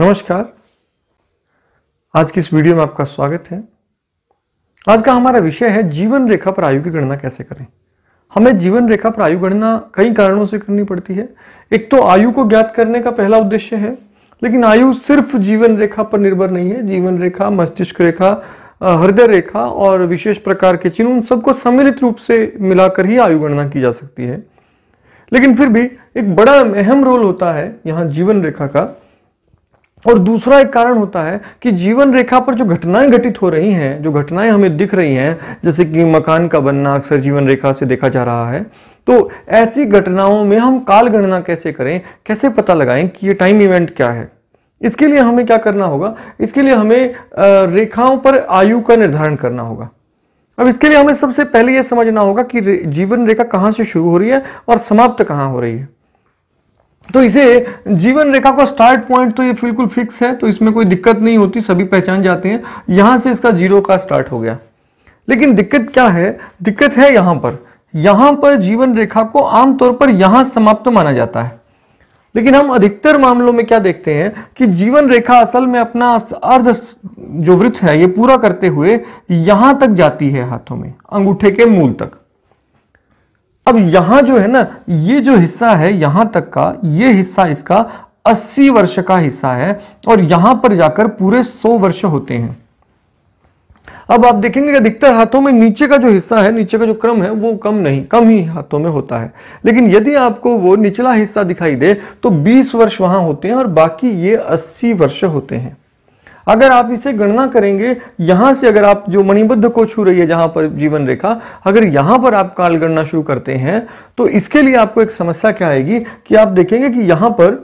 नमस्कार आज की इस वीडियो में आपका स्वागत है आज का हमारा विषय है जीवन रेखा पर आयु की गणना कैसे करें हमें जीवन रेखा पर आयु गणना कई कारणों से करनी पड़ती है एक तो आयु को ज्ञात करने का पहला उद्देश्य है लेकिन आयु सिर्फ जीवन रेखा पर निर्भर नहीं है जीवन रेखा मस्तिष्क रेखा हृदय रेखा और विशेष प्रकार के चिन्ह उन सबको सम्मिलित रूप से मिलाकर ही आयु गणना की जा सकती है लेकिन फिर भी एक बड़ा अहम रोल होता है यहाँ जीवन रेखा का और दूसरा एक कारण होता है कि जीवन रेखा पर जो घटनाएं घटित हो रही हैं जो घटनाएं हमें दिख रही हैं जैसे कि मकान का बनना अक्सर जीवन रेखा से देखा जा रहा है तो ऐसी घटनाओं में हम काल गणना कैसे करें कैसे पता लगाएं कि ये टाइम इवेंट क्या है इसके लिए हमें क्या करना होगा इसके लिए हमें रेखाओं पर आयु का निर्धारण करना होगा अब इसके लिए हमें सबसे पहले यह समझना होगा कि जीवन रेखा कहाँ से शुरू हो रही है और समाप्त कहाँ हो रही है तो इसे जीवन रेखा का स्टार्ट पॉइंट तो ये बिल्कुल फिक्स है तो इसमें कोई दिक्कत नहीं होती सभी पहचान जाते हैं यहां से इसका जीरो का स्टार्ट हो गया लेकिन दिक्कत क्या है दिक्कत है यहां पर यहां पर जीवन रेखा को आमतौर पर यहां समाप्त तो माना जाता है लेकिन हम अधिकतर मामलों में क्या देखते हैं कि जीवन रेखा असल में अपना अर्ध जो वृत्त है ये पूरा करते हुए यहां तक जाती है हाथों में अंगूठे के मूल तक अब यहां जो है ना ये जो हिस्सा है यहां तक का ये हिस्सा इसका 80 वर्ष का हिस्सा है और यहां पर जाकर पूरे 100 वर्ष होते हैं अब आप देखेंगे अधिकतर हाथों में नीचे का जो हिस्सा है नीचे का जो क्रम है वो कम नहीं कम ही हाथों में होता है लेकिन यदि आपको वो निचला हिस्सा दिखाई दे तो 20 वर्ष वहां होते हैं और बाकी ये 80 वर्ष होते हैं अगर आप इसे गणना करेंगे यहां से अगर आप जो मणिबद्ध को छू रही है जहां पर जीवन रेखा अगर यहां पर आप काल गणना शुरू करते हैं तो इसके लिए आपको एक समस्या क्या आएगी कि आप देखेंगे कि यहां पर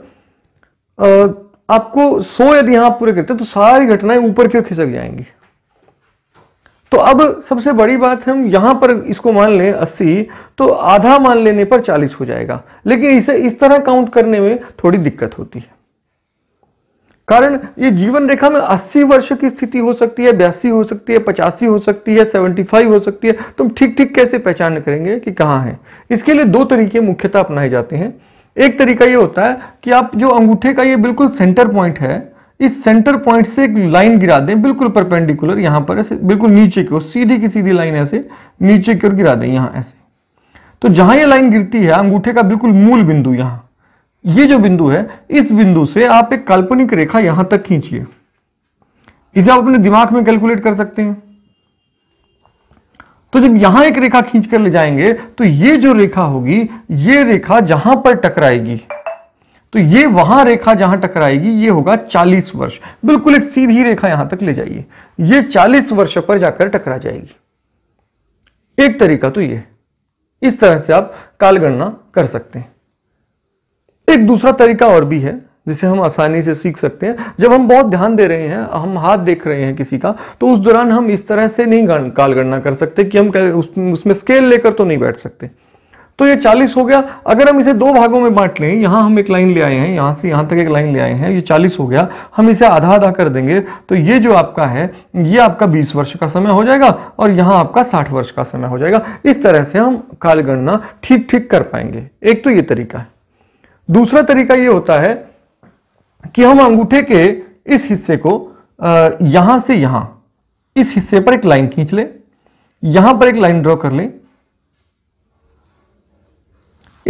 आ, आपको सो यदि आप पूरे करते तो सारी घटनाएं ऊपर क्यों खिसक जाएंगी तो अब सबसे बड़ी बात हम यहां पर इसको मान लें अस्सी तो आधा मान लेने पर चालीस हो जाएगा लेकिन इसे इस तरह काउंट करने में थोड़ी दिक्कत होती है कारण ये जीवन रेखा में 80 वर्ष की स्थिति हो सकती है बयासी हो सकती है पचासी हो सकती है 75 हो सकती है तुम ठीक ठीक कैसे पहचान करेंगे कि कहाँ है इसके लिए दो तरीके मुख्यतः अपनाए जाते हैं एक तरीका ये होता है कि आप जो अंगूठे का ये बिल्कुल सेंटर पॉइंट है इस सेंटर पॉइंट से एक लाइन गिरा दें बिल्कुल परपेंडिकुलर यहाँ पर ऐसे बिल्कुल नीचे की ओर सीधी की सीधी लाइन ऐसे नीचे की ओर गिरा दें यहाँ ऐसे तो जहाँ ये लाइन गिरती है अंगूठे का बिल्कुल मूल बिंदु यहाँ ये जो बिंदु है इस बिंदु से आप एक काल्पनिक रेखा यहां तक खींचिए इसे आप अपने दिमाग में कैलकुलेट कर सकते हैं तो जब यहां एक रेखा खींच कर ले जाएंगे तो ये जो रेखा होगी ये रेखा जहां पर टकराएगी तो ये वहां रेखा जहां टकराएगी ये होगा 40 वर्ष बिल्कुल एक सीधी रेखा यहां तक ले जाइए ये 40 वर्ष पर जाकर टकरा जाएगी एक तरीका तो ये इस तरह से आप कालगणना कर सकते हैं एक दूसरा तरीका और भी है जिसे हम आसानी से सीख सकते हैं जब हम बहुत ध्यान दे रहे हैं हम हाथ देख रहे हैं किसी का तो उस दौरान हम इस तरह से नहीं काल गणना कर सकते कि हम उस, उसमें स्केल लेकर तो नहीं बैठ सकते तो ये 40 हो गया अगर हम इसे दो भागों में बांट लें यहां हम एक लाइन ले आए हैं यहां से यहां तक एक लाइन ले आए हैं ये 40 हो गया हम इसे आधा आधा कर देंगे तो ये जो आपका है ये आपका 20 वर्ष का समय हो जाएगा और यहां आपका 60 वर्ष का समय हो जाएगा इस तरह से हम कालगणना ठीक ठीक कर पाएंगे एक तो ये तरीका है दूसरा तरीका यह होता है कि हम अंगूठे के इस हिस्से को यहां से यहां इस हिस्से पर एक लाइन खींच लें यहां पर एक लाइन ड्रॉ कर लें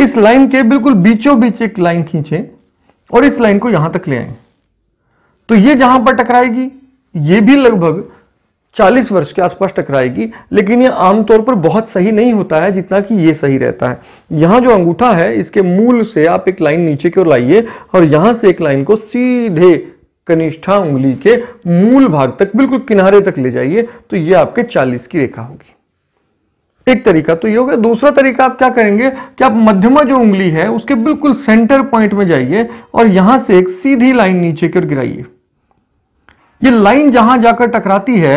इस लाइन के बिल्कुल बीचों बीच एक लाइन खींचे और इस लाइन को यहां तक ले आए तो ये जहां पर टकराएगी ये भी लगभग चालीस वर्ष के आसपास टकराएगी लेकिन यह आमतौर पर बहुत सही नहीं होता है जितना कि ये सही रहता है यहाँ जो अंगूठा है इसके मूल से आप एक लाइन नीचे की ओर लाइए और यहाँ से एक लाइन को सीधे कनिष्ठा उंगली के मूल भाग तक बिल्कुल किनारे तक ले जाइए तो ये आपके 40 की रेखा होगी एक तरीका तो ये हो गया दूसरा तरीका आप क्या करेंगे कि आप मध्यमा जो उंगली है उसके बिल्कुल सेंटर पॉइंट में जाइए और यहां से एक सीधी लाइन नीचे की ओर गिराइए ये लाइन जहां जाकर टकराती है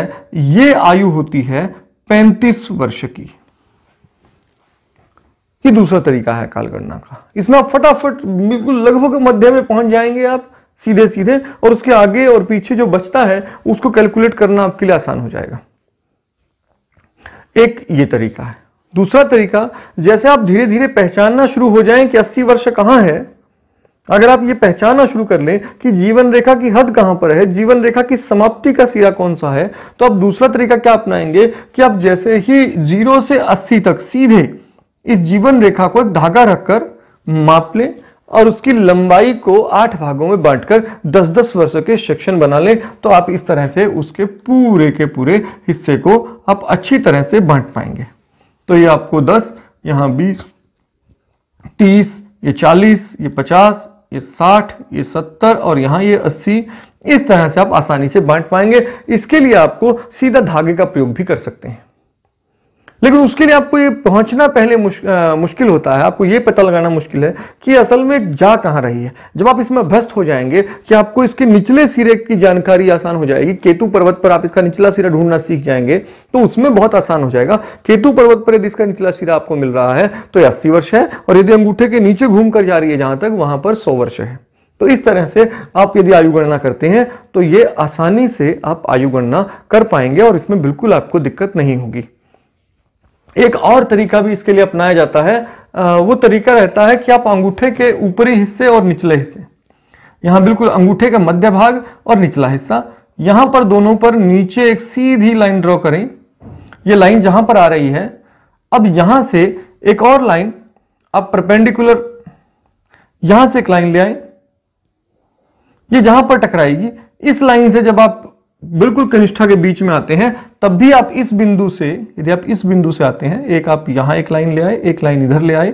ये आयु होती है पैंतीस वर्ष की ये दूसरा तरीका है कालगणना का इसमें आप फटाफट बिल्कुल लगभग मध्य में पहुंच जाएंगे आप सीधे सीधे और उसके आगे और पीछे जो बचता है उसको कैलकुलेट करना आपके लिए आसान हो जाएगा एक ये तरीका है दूसरा तरीका जैसे आप धीरे धीरे पहचानना शुरू हो जाएं कि 80 वर्ष कहां है अगर आप ये पहचाना शुरू कर लें कि जीवन रेखा की हद कहां पर है जीवन रेखा की समाप्ति का सिरा कौन सा है तो आप दूसरा तरीका क्या अपनाएंगे कि आप जैसे ही जीरो से अस्सी तक सीधे इस जीवन रेखा को एक धागा रखकर माप लें और उसकी लंबाई को आठ भागों में बांटकर 10-10 वर्षों के सेक्शन बना लें तो आप इस तरह से उसके पूरे के पूरे हिस्से को आप अच्छी तरह से बांट पाएंगे तो ये आपको दस यहां बीस तीस ये चालीस ये पचास ये साठ ये सत्तर और यहां ये अस्सी इस तरह से आप आसानी से बांट पाएंगे इसके लिए आपको सीधा धागे का प्रयोग भी कर सकते हैं लेकिन उसके लिए आपको ये पहुंचना पहले मुश, आ, मुश्किल होता है आपको ये पता लगाना मुश्किल है कि असल में जा कहाँ रही है जब आप इसमें भ्रष्ट हो जाएंगे कि आपको इसके निचले सिरे की जानकारी आसान हो जाएगी केतु पर्वत पर आप इसका निचला सिरा ढूंढना सीख जाएंगे तो उसमें बहुत आसान हो जाएगा केतु पर्वत पर यदि इसका निचला सिरा आपको मिल रहा है तो ये अस्सी वर्ष है और यदि अंगूठे के नीचे घूम कर जा रही है जहां तक वहां पर सौ वर्ष है तो इस तरह से आप यदि आयु गणना करते हैं तो ये आसानी से आप आयु गणना कर पाएंगे और इसमें बिल्कुल आपको दिक्कत नहीं होगी एक और तरीका भी इसके लिए अपनाया जाता है वो तरीका रहता है कि आप अंगूठे के ऊपरी हिस्से और निचले हिस्से यहां बिल्कुल अंगूठे का मध्य भाग और निचला हिस्सा यहां पर दोनों पर नीचे एक सीधी लाइन ड्रॉ करें ये लाइन जहां पर आ रही है अब यहां से एक और लाइन आप परपेंडिकुलर यहां से एक लाइन ले आए ये जहां पर टकराएगी इस लाइन से जब आप बिल्कुल कनिष्ठा के बीच में आते हैं तब भी आप इस बिंदु से यदि आप इस बिंदु से आते हैं एक आप यहां एक लाइन ले आए एक लाइन इधर ले आए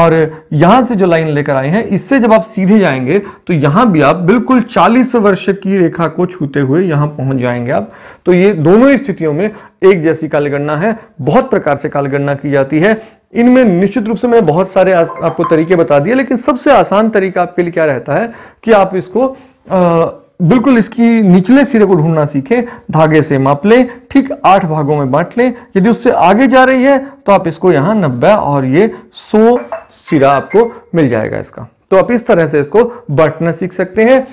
और यहां से जो लाइन लेकर आए हैं इससे जब आप सीधे जाएंगे तो यहां भी आप बिल्कुल 40 वर्ष की रेखा को छूते हुए यहाँ पहुंच जाएंगे आप तो ये दोनों स्थितियों में एक जैसी कालगणना है बहुत प्रकार से कालगणना की जाती है इनमें निश्चित रूप से मैंने बहुत सारे आ, आपको तरीके बता दिए लेकिन सबसे आसान तरीका आपके लिए क्या रहता है कि आप इसको आ, बिल्कुल इसकी निचले सिरे को ढूंढना सीखे धागे से माप लें ठीक आठ भागों में बांट लें यदि उससे आगे जा रही है तो आप इसको यहाँ नब्बे और ये सो सिरा आपको मिल जाएगा इसका तो आप इस तरह से इसको बांटना सीख सकते हैं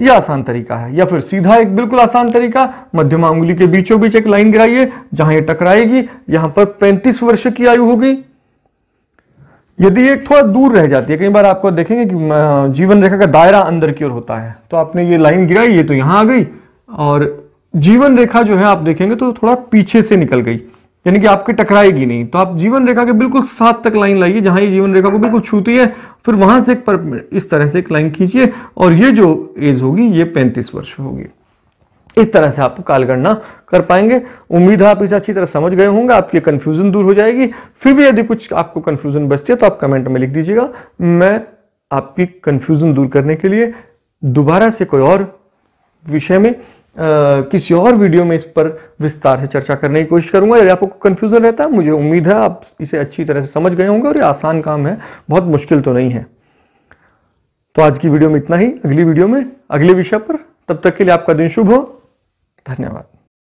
यह आसान तरीका है या फिर सीधा एक बिल्कुल आसान तरीका मध्यमा उंगली के बीचों बीच एक लाइन गिराइए जहां ये टकराएगी यहां पर 35 वर्ष की आयु होगी यदि एक थोड़ा दूर रह जाती है कई बार आपको देखेंगे कि जीवन रेखा का दायरा अंदर की ओर होता है तो आपने ये लाइन गिराई ये तो यहाँ आ गई और जीवन रेखा जो है आप देखेंगे तो थोड़ा पीछे से निकल गई यानी कि आपकी टकराएगी नहीं तो आप जीवन रेखा के बिल्कुल सात तक लाइन लाइए जहां ये जीवन रेखा को बिल्कुल छूती है फिर वहां से एक पर इस तरह से एक लाइन खींचिए और ये जो एज होगी ये पैंतीस वर्ष होगी इस तरह से आप काल गणना कर पाएंगे उम्मीद है आप इसे अच्छी तरह समझ गए होंगे आपकी कंफ्यूजन दूर हो जाएगी फिर भी यदि कुछ आपको कंफ्यूजन बचती है तो आप कमेंट में लिख दीजिएगा मैं आपकी कंफ्यूजन दूर करने के लिए दोबारा से कोई और विषय में Uh, किसी और वीडियो में इस पर विस्तार से चर्चा करने की कोशिश करूंगा यदि आपको कंफ्यूजन रहता है मुझे उम्मीद है आप इसे अच्छी तरह से समझ गए होंगे और ये आसान काम है बहुत मुश्किल तो नहीं है तो आज की वीडियो में इतना ही अगली वीडियो में अगले विषय पर तब तक के लिए आपका दिन शुभ हो धन्यवाद